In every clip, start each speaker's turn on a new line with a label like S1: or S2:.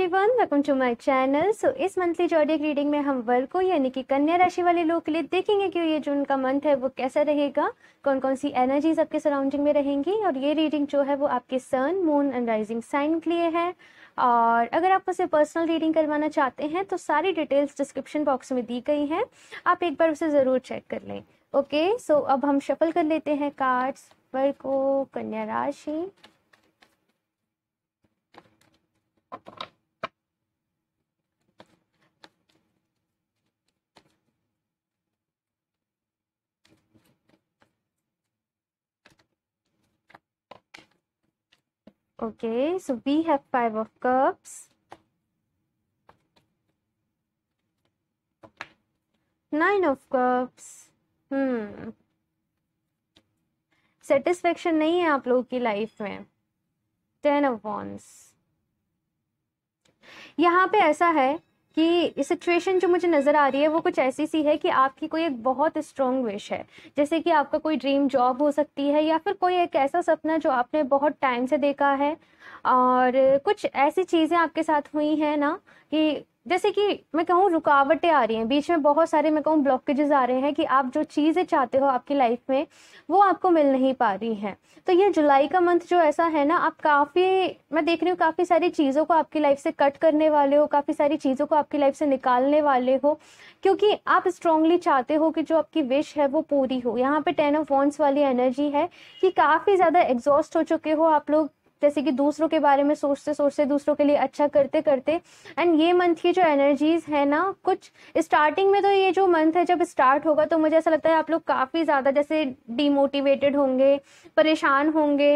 S1: Everyone welcome to my channel so इस monthly zodiac reading में हम वर्को यानी कि कन्या राशि वाले लोग के लिए देखेंगे कि ये जो उनका मंथ है वो कैसा रहेगा कौन कौन सी एनर्जीज आपके सराउंडिंग में रहेंगी और ये रीडिंग जो है वो आपके sun moon and rising sign के लिए है और अगर आप उसे पर्सनल रीडिंग करवाना चाहते हैं तो सारी डिटेल्स डिस्क्रिप्शन बॉक्स में दी गई हैं आप एक बार उसे ज़रूर चेक कर लें ओके okay, सो so अब हम शफल कर लेते हैं कार्ड्स वर्को कन्या राशि Okay, so we have five of cups. Nine of cups. Hmm. Satisfaction नहीं है आप लोगों की लाइफ में टेन ऑफ वॉन्स यहाँ पे ऐसा है कि सिचुएशन जो मुझे नज़र आ रही है वो कुछ ऐसी सी है कि आपकी कोई एक बहुत स्ट्रॉन्ग विश है जैसे कि आपका कोई ड्रीम जॉब हो सकती है या फिर कोई एक ऐसा सपना जो आपने बहुत टाइम से देखा है और कुछ ऐसी चीज़ें आपके साथ हुई हैं ना कि जैसे कि मैं कहूँ रुकावटें आ रही हैं बीच में बहुत सारे मैं कहूँ ब्लॉकेजेस आ रहे हैं कि आप जो चीज़ें चाहते हो आपकी लाइफ में वो आपको मिल नहीं पा रही हैं तो ये जुलाई का मंथ जो ऐसा है ना आप काफ़ी मैं देख रही हूँ काफ़ी सारी चीज़ों को आपकी लाइफ से कट करने वाले हो काफ़ी सारी चीज़ों को आपकी लाइफ से निकालने वाले हो क्योंकि आप स्ट्रांगली चाहते हो कि जो आपकी विश है वो पूरी हो यहाँ पर टेन ऑफ वॉन्स वाली एनर्जी है कि काफ़ी ज़्यादा एग्जॉस्ट हो चुके हो आप लोग जैसे कि दूसरों के बारे में सोचते सोचते दूसरों के लिए अच्छा करते करते एंड ये मंथ की जो एनर्जीज है ना कुछ स्टार्टिंग में तो ये जो मंथ है जब स्टार्ट होगा तो मुझे ऐसा लगता है आप लोग काफ़ी ज़्यादा जैसे डीमोटिवेटेड होंगे परेशान होंगे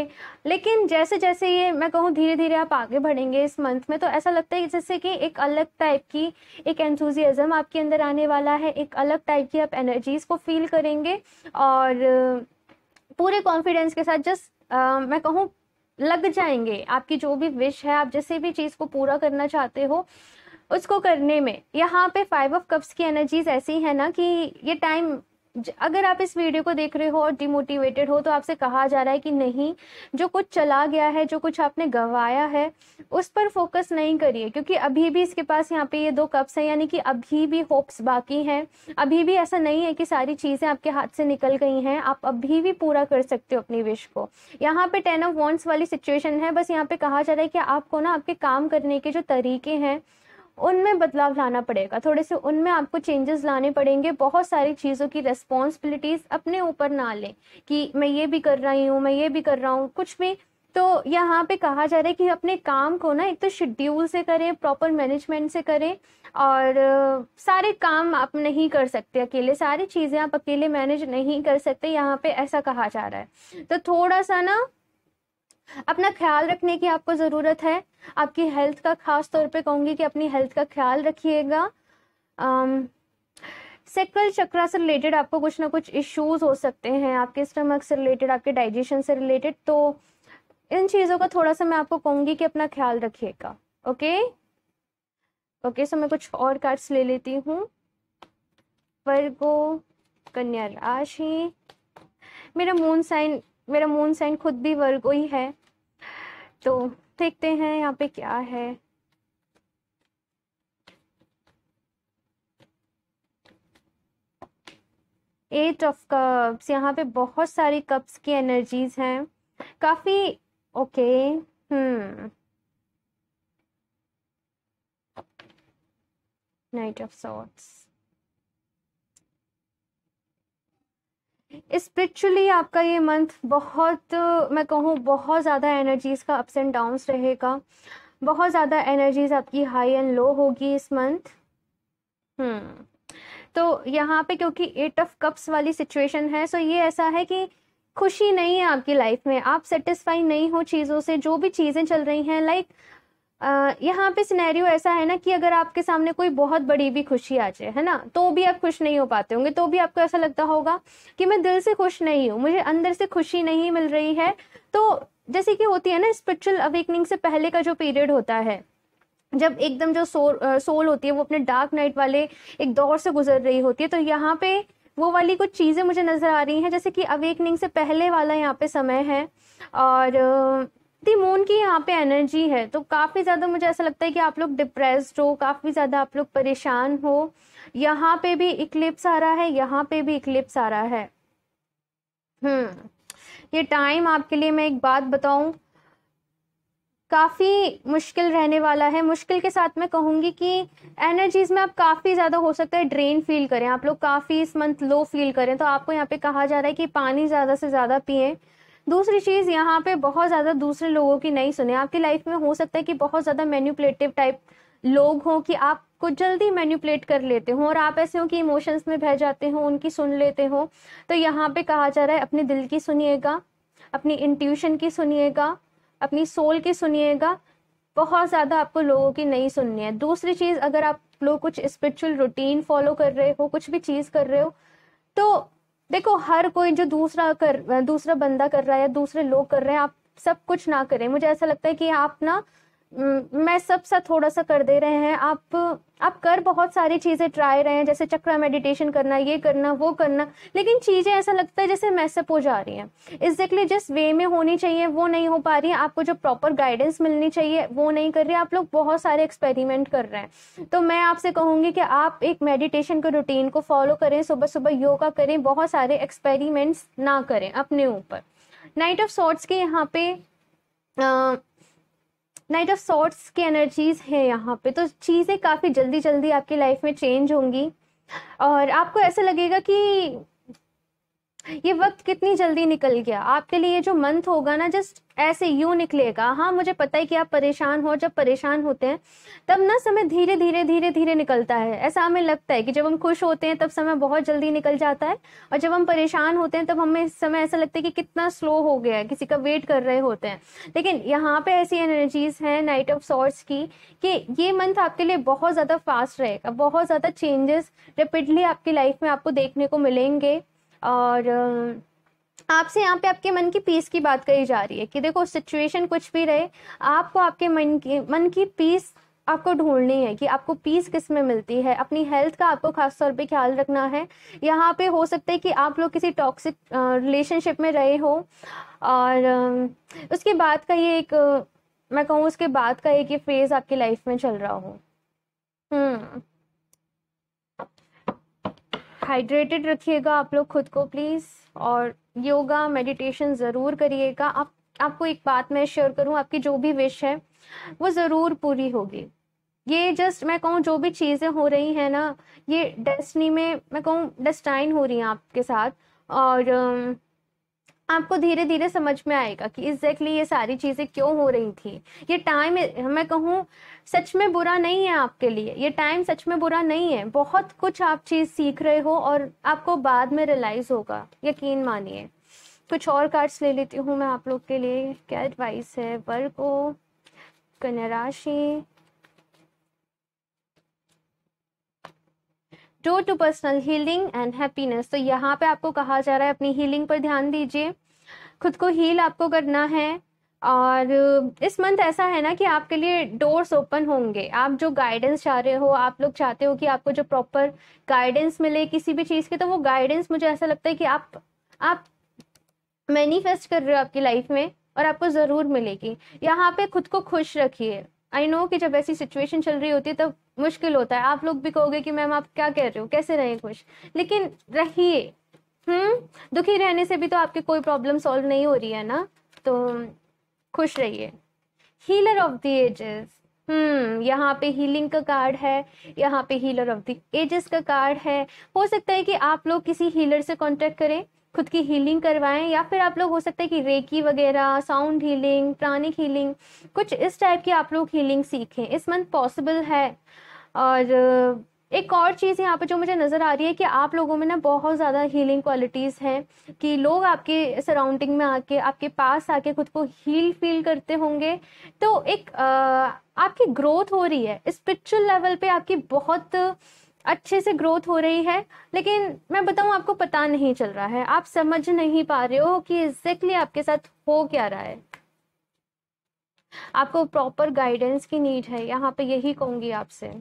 S1: लेकिन जैसे जैसे ये मैं कहूँ धीरे धीरे आप आगे बढ़ेंगे इस मंथ में तो ऐसा लगता है जैसे कि एक अलग टाइप की एक एंथुजियाज़म आपके अंदर आने वाला है एक अलग टाइप की आप एनर्जीज़ को फील करेंगे और पूरे कॉन्फिडेंस के साथ जस्ट मैं कहूँ लग जाएंगे आपकी जो भी विश है आप जैसे भी चीज़ को पूरा करना चाहते हो उसको करने में यहाँ पे फाइव ऑफ कप्स की एनर्जीज ऐसी है ना कि ये टाइम अगर आप इस वीडियो को देख रहे हो और डिमोटिवेटेड हो तो आपसे कहा जा रहा है कि नहीं जो कुछ चला गया है जो कुछ आपने गंवाया है उस पर फोकस नहीं करिए क्योंकि अभी भी इसके पास यहाँ पे ये दो कप्स हैं यानी कि अभी भी होप्स बाकी हैं अभी भी ऐसा नहीं है कि सारी चीज़ें आपके हाथ से निकल गई हैं आप अभी भी पूरा कर सकते हो अपनी विश को यहाँ पे टेन ऑफ वॉन्ट्स वाली सिचुएशन है बस यहाँ पे कहा जा रहा है कि आपको ना आपके काम करने के जो तरीके हैं उनमें बदलाव लाना पड़ेगा थोड़े से उनमें आपको चेंजेस लाने पड़ेंगे बहुत सारी चीज़ों की रेस्पॉन्सिबिलिटीज़ अपने ऊपर ना लें कि मैं ये भी कर रही हूँ मैं ये भी कर रहा हूँ कुछ भी तो यहाँ पे कहा जा रहा है कि अपने काम को ना एक तो शेड्यूल से करें प्रॉपर मैनेजमेंट से करें और सारे काम आप नहीं कर सकते अकेले सारी चीज़ें आप अकेले मैनेज नहीं कर सकते यहाँ पे ऐसा कहा जा रहा है तो थोड़ा सा ना अपना ख्याल रखने की आपको ज़रूरत है आपकी हेल्थ का खास तौर पे कहूँगी कि अपनी हेल्थ का ख्याल रखिएगा सेक्रल चक्रा से रिलेटेड आपको कुछ ना कुछ इश्यूज हो सकते हैं आपके स्टमक से रिलेटेड आपके डाइजेशन से रिलेटेड तो इन चीज़ों का थोड़ा सा मैं आपको कहूँगी कि अपना ख्याल रखिएगा ओके ओके सो मैं कुछ और कार्ड्स ले लेती हूँ वर्गो कन्या राशि मेरा मून साइन मेरा मून साइन खुद भी वर्गो ही है तो देखते हैं यहाँ पे क्या है एट ऑफ कप्स यहाँ पे बहुत सारी कप्स की एनर्जीज हैं काफी okay hmm knight of swords spiritually आपका ये मंथ बहुत मैं कहूँ बहुत ज़्यादा एनर्जीज़ का अप्स एंड डाउन्स रहेगा बहुत ज़्यादा एनर्जीज आपकी हाई एंड लो होगी इस मंथ हम्म तो यहाँ पे क्योंकि एट ऑफ कप्स वाली सिचुएशन है सो ये ऐसा है कि खुशी नहीं है आपकी लाइफ में आप सेटिस्फाई नहीं हो चीज़ों से जो भी चीज़ें चल रही हैं लाइक like, यहाँ पे सिनेरियो ऐसा है ना कि अगर आपके सामने कोई बहुत बड़ी भी खुशी आ जाए है ना तो भी आप खुश नहीं हो पाते होंगे तो भी आपको ऐसा लगता होगा कि मैं दिल से खुश नहीं हूँ मुझे अंदर से खुशी नहीं मिल रही है तो जैसे कि होती है ना स्पिरिचुअल अवेकनिंग से पहले का जो पीरियड होता है जब एकदम जो सोल सोल होती है वो अपने डार्क नाइट वाले एक दौर से गुजर रही होती है तो यहाँ पे वो वाली कुछ चीज़ें मुझे नज़र आ रही हैं जैसे कि अवेकनिंग से पहले वाला यहाँ पे समय है और इतनी मून की यहाँ पे एनर्जी है तो काफ़ी ज़्यादा मुझे ऐसा लगता है कि आप लोग डिप्रेस्ड हो काफ़ी ज़्यादा आप लोग परेशान हो यहाँ पे भी इक्लिप्स आ रहा है यहाँ पे भी इक्लिप्स आ रहा है हम्म ये टाइम आपके लिए मैं एक बात बताऊं काफ़ी मुश्किल रहने वाला है मुश्किल के साथ मैं कहूँगी कि एनर्जीज में आप काफ़ी ज़्यादा हो सकता है ड्रेन फील करें आप लोग काफ़ी इस मंथ लो फील करें तो आपको यहाँ पे कहा जा रहा है कि पानी ज़्यादा से ज़्यादा पिए दूसरी चीज़ यहाँ पे बहुत ज़्यादा दूसरे लोगों की नहीं सुने आपकी लाइफ में हो सकता है कि बहुत ज़्यादा मैन्यूपलेटिव टाइप लोग हों कि आपको जल्दी मैन्यूपलेट कर लेते हो और आप ऐसे हो कि इमोशंस में बह जाते हो उनकी सुन लेते हो तो यहाँ पे कहा जा रहा है अपने दिल की सुनिएगा अपनी इंट्यूशन की सुनिएगा अपनी सोल की सुनिएगा बहुत ज़्यादा आपको लोगों की नहीं सुननी है दूसरी चीज़ अगर आप लोग कुछ स्पिरिचुअल रूटीन फॉलो कर रहे हो कुछ भी चीज़ कर रहे हो तो देखो हर कोई जो दूसरा कर दूसरा बंदा कर रहा है या दूसरे लोग कर रहे हैं आप सब कुछ ना करें मुझे ऐसा लगता है कि आप ना मैं सब सा थोड़ा सा कर दे रहे हैं आप आप कर बहुत सारी चीज़ें ट्राई रहे हैं जैसे चक्रा मेडिटेशन करना ये करना वो करना लेकिन चीज़ें ऐसा लगता है जैसे मैसअप हो जा रही हैं एग्जैक्टली जिस वे में होनी चाहिए वो नहीं हो पा रही है आपको जो प्रॉपर गाइडेंस मिलनी चाहिए वो नहीं कर रही आप लोग बहुत सारे एक्सपेरिमेंट कर रहे हैं तो मैं आपसे कहूँगी कि आप एक मेडिटेशन के रूटीन को फॉलो करें सुबह सुबह योगा करें बहुत सारे एक्सपेरिमेंट्स ना करें अपने ऊपर नाइट ऑफ सॉर्ट्स के यहाँ पे नाइट ऑफ सॉर्ट्स की एनर्जीज हैं यहाँ पे तो चीज़ें काफ़ी जल्दी जल्दी आपकी लाइफ में चेंज होंगी और आपको ऐसा लगेगा कि ये वक्त कितनी जल्दी निकल गया आपके लिए जो मंथ होगा ना जस्ट ऐसे यू निकलेगा हाँ मुझे पता है कि आप परेशान हो जब परेशान होते हैं तब ना समय धीरे धीरे धीरे धीरे निकलता है ऐसा हमें लगता है कि जब हम खुश होते हैं तब समय बहुत जल्दी निकल जाता है और जब हम परेशान होते हैं तब हमें समय ऐसा लगता है कि कितना स्लो हो गया है किसी का वेट कर रहे होते हैं लेकिन यहाँ पे ऐसी एनर्जीज हैं नाइट ऑफ सॉर्ट्स की कि ये मंथ आपके लिए बहुत ज़्यादा फास्ट रहेगा बहुत ज़्यादा चेंजेस रेपिडली आपकी लाइफ में आपको देखने को मिलेंगे और आपसे यहाँ पे आपके मन की पीस की बात कही जा रही है कि देखो सिचुएशन कुछ भी रहे आपको आपके मन की मन की पीस आपको ढूंढनी है कि आपको पीस किस में मिलती है अपनी हेल्थ का आपको खास तौर पे ख्याल रखना है यहाँ पे हो सकता है कि आप लोग किसी टॉक्सिक रिलेशनशिप में रहे हो और उसके बाद का ये एक मैं कहूँ उसके बाद का एक ये फेज़ आपकी लाइफ में चल रहा हो हम्म हाइड्रेटेड रखिएगा आप लोग खुद को प्लीज़ और योगा मेडिटेशन ज़रूर करिएगा आप आपको एक बात मैं शेयर करूँ आपकी जो भी विश है वो ज़रूर पूरी होगी ये जस्ट मैं कहूँ जो भी चीज़ें हो रही हैं ना ये डेस्टनी में मैं कहूँ डेस्टाइन हो रही हैं आपके साथ और um, आपको धीरे धीरे समझ में आएगा कि एग्जैक्टली ये सारी चीज़ें क्यों हो रही थी ये टाइम मैं कहूँ सच में बुरा नहीं है आपके लिए ये टाइम सच में बुरा नहीं है बहुत कुछ आप चीज़ सीख रहे हो और आपको बाद में रियलाइज़ होगा यकीन मानिए कुछ और कार्ड्स ले लेती हूँ मैं आप लोग के लिए क्या एडवाइस है वर्ग को कन्या राशि door to personal healing and happiness तो यहाँ पे आपको कहा जा रहा है अपनी हीलिंग पर ध्यान दीजिए खुद को हील आपको करना है और इस मंथ ऐसा है ना कि आपके लिए डोर्स ओपन होंगे आप जो गाइडेंस चाह रहे हो आप लोग चाहते हो कि आपको जो प्रॉपर गाइडेंस मिले किसी भी चीज़ के तो वो गाइडेंस मुझे ऐसा लगता है कि आप आप मैनिफेस्ट कर रहे हो आपकी लाइफ में और आपको ज़रूर मिलेगी यहाँ पे खुद को खुश रखिए आई नो कि जब ऐसी सिचुएशन चल रही होती है तब मुश्किल होता है आप लोग भी कहोगे कि मैम आप क्या कह रहे हो कैसे रहें खुश लेकिन रहिए हम्म दुखी रहने से भी तो आपकी कोई प्रॉब्लम सॉल्व नहीं हो रही है ना तो खुश रहिए healer of the ages hmm यहाँ पे हीलिंग का कार्ड है यहाँ पे हीलर ऑफ द एजेस का कार्ड है हो सकता है कि आप लोग किसी हीलर से कांटेक्ट करें खुद की हीलिंग करवाएं या फिर आप लोग हो सकता है कि रेकी वगैरह साउंड हीलिंग प्राणिक हीलिंग कुछ इस टाइप की आप लोग हीलिंग सीखें इस मंथ पॉसिबल है और एक और चीज़ यहाँ पर जो मुझे नज़र आ रही है कि आप लोगों में ना बहुत ज़्यादा हीलिंग क्वालिटीज़ हैं कि लोग आपके सराउंडिंग में आके आपके पास आके खुद को हील फील करते होंगे तो एक आ, आपकी ग्रोथ हो रही है स्पिरिचुअल लेवल पे आपकी बहुत अच्छे से ग्रोथ हो रही है लेकिन मैं बताऊँ आपको पता नहीं चल रहा है आप समझ नहीं पा रहे हो कि एग्जैक्टली आपके साथ हो क्या रहा है आपको प्रॉपर गाइडेंस की नीड है यहाँ पे यही कहूंगी आपसे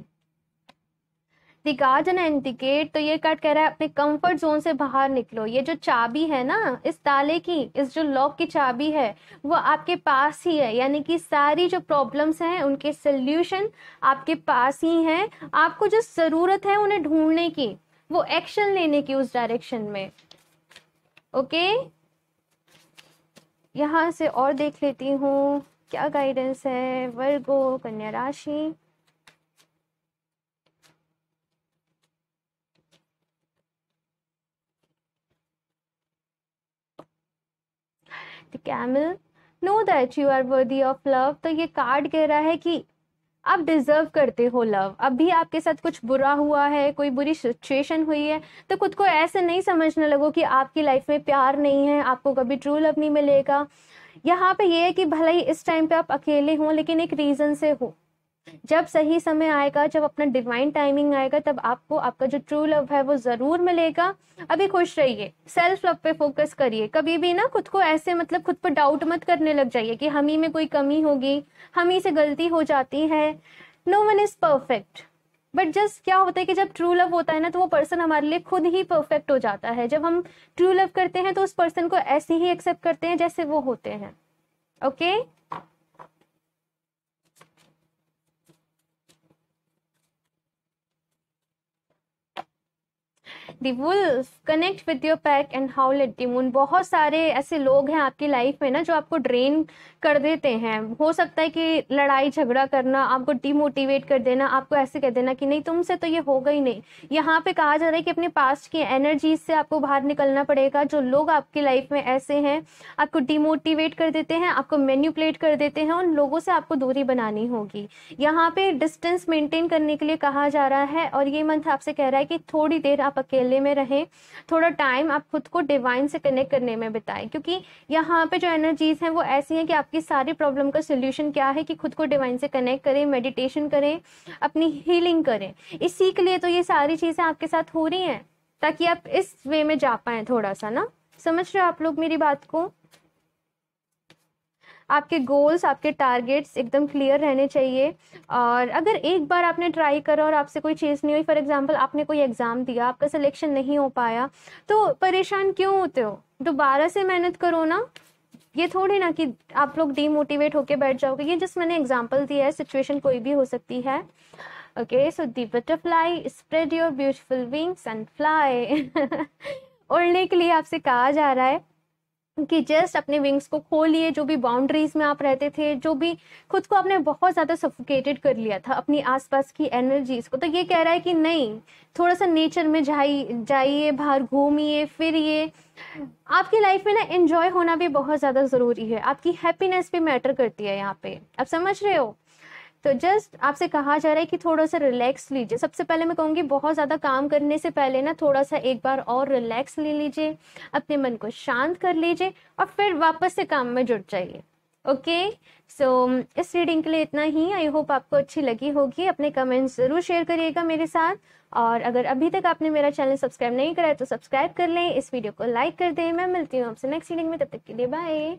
S1: दी गार्ड एंड एंटीकेट तो ये कार्ड कह रहा है अपने कंफर्ट जोन से बाहर निकलो ये जो चाबी है ना इस ताले की इस जो लॉक की चाबी है वो आपके पास ही है यानी कि सारी जो प्रॉब्लम्स हैं उनके सल्यूशन आपके पास ही हैं आपको जो ज़रूरत है उन्हें ढूंढने की वो एक्शन लेने की उस डायरेक्शन में ओके यहाँ से और देख लेती हूँ क्या गाइडेंस है वर्गो कन्या राशि with camel know that you are worthy of love तो ये कार्ड कह रहा है कि आप डिजर्व करते हो लव अभी आपके साथ कुछ बुरा हुआ है कोई बुरी सिचुएशन हुई है तो खुद को ऐसे नहीं समझने लगो कि आपकी लाइफ में प्यार नहीं है आपको कभी ट्रू लव नहीं मिलेगा यहाँ पे ये है कि भले ही इस टाइम पे आप अकेले हों लेकिन एक रीज़न से हो जब सही समय आएगा जब अपना डिवाइन टाइमिंग आएगा तब आपको आपका जो ट्रू लव है वो ज़रूर मिलेगा अभी खुश रहिए सेल्फ लव पे फोकस करिए कभी भी ना खुद को ऐसे मतलब खुद पर डाउट मत करने लग जाइए कि हम ही में कोई कमी होगी हम ही से गलती हो जाती है no one is perfect but just क्या होता है कि जब ट्रू लव होता है ना तो वो पर्सन हमारे लिए खुद ही परफेक्ट हो जाता है जब हम ट्रू लव करते हैं तो उस पर्सन को ऐसे ही एक्सेप्ट करते हैं जैसे वो होते हैं okay okay? The wolf connect with your pack and howl at the moon बहुत सारे ऐसे लोग हैं आपकी लाइफ में ना जो आपको ड्रेन कर देते हैं हो सकता है कि लड़ाई झगड़ा करना आपको डिमोटिवेट कर देना आपको ऐसे कह देना कि नहीं तुमसे तो ये होगा ही नहीं यहाँ पे कहा जा रहा है कि अपने पास्ट की एनर्जीज से आपको बाहर निकलना पड़ेगा जो लोग आपकी लाइफ में ऐसे हैं आपको डिमोटिवेट कर देते हैं आपको मैन्यूपलेट कर देते हैं उन लोगों से आपको दूरी बनानी होगी यहाँ पे डिस्टेंस मेंटेन करने के लिए कहा जा रहा है और ये मंथ आपसे कह रहा है कि थोड़ी देर आप अकेले खुले में रहें थोड़ा टाइम आप खुद को डिवाइन से कनेक्ट करने में बिताएं क्योंकि यहाँ पे जो एनर्जीज हैं वो ऐसी हैं कि आपकी सारी प्रॉब्लम का सोल्यूशन क्या है कि खुद को डिवाइन से कनेक्ट करें मेडिटेशन करें अपनी हीलिंग करें इसी के लिए तो ये सारी चीज़ें आपके साथ हो रही हैं ताकि आप इस वे में जा पाएँ थोड़ा सा ना समझ रहे हो आप लोग मेरी बात को आपके गोल्स आपके टारगेट्स एकदम क्लियर रहने चाहिए और अगर एक बार आपने ट्राई करा और आपसे कोई चीज़ नहीं हुई फॉर एग्ज़ाम्पल आपने कोई एग्ज़ाम दिया आपका सिलेक्शन नहीं हो पाया तो परेशान क्यों होते हो दोबारा से मेहनत करो ना ये थोड़ी ना कि आप लोग डीमोटिवेट होके बैठ जाओगे ये जस्ट मैंने एग्जाम्पल दिया है सिचुएशन कोई भी हो सकती है okay so the butterfly spread your beautiful wings and fly उड़ने के लिए आपसे कहा जा रहा है कि जस्ट अपने विंग्स को खो लिए जो भी बाउंड्रीज में आप रहते थे जो भी खुद को आपने बहुत ज़्यादा सफोकेटेड कर लिया था अपनी आसपास की एनर्जीज को तो ये कह रहा है कि नहीं थोड़ा सा नेचर में जाइए जाइए बाहर घूमिए फिरिए आपकी लाइफ में ना एंजॉय होना भी बहुत ज़्यादा ज़रूरी है आपकी हैप्पीनेस भी मैटर करती है यहाँ पे आप समझ रहे हो तो जस्ट आपसे कहा जा रहा है कि थोड़ा सा रिलैक्स लीजिए सबसे पहले मैं कहूँगी बहुत ज़्यादा काम करने से पहले ना थोड़ा सा एक बार और रिलैक्स ले लीजिए अपने मन को शांत कर लीजिए और फिर वापस से काम में जुट जाइए ओके सो इस रीडिंग के लिए इतना ही आई होप आपको अच्छी लगी होगी अपने कमेंट्स ज़रूर शेयर करिएगा मेरे साथ और अगर अभी तक आपने मेरा चैनल सब्सक्राइब नहीं करा है तो सब्सक्राइब कर लें इस वीडियो को लाइक कर दें मैं मिलती हूँ आपसे नेक्स्ट रीडिंग में तब तक के लिए बाय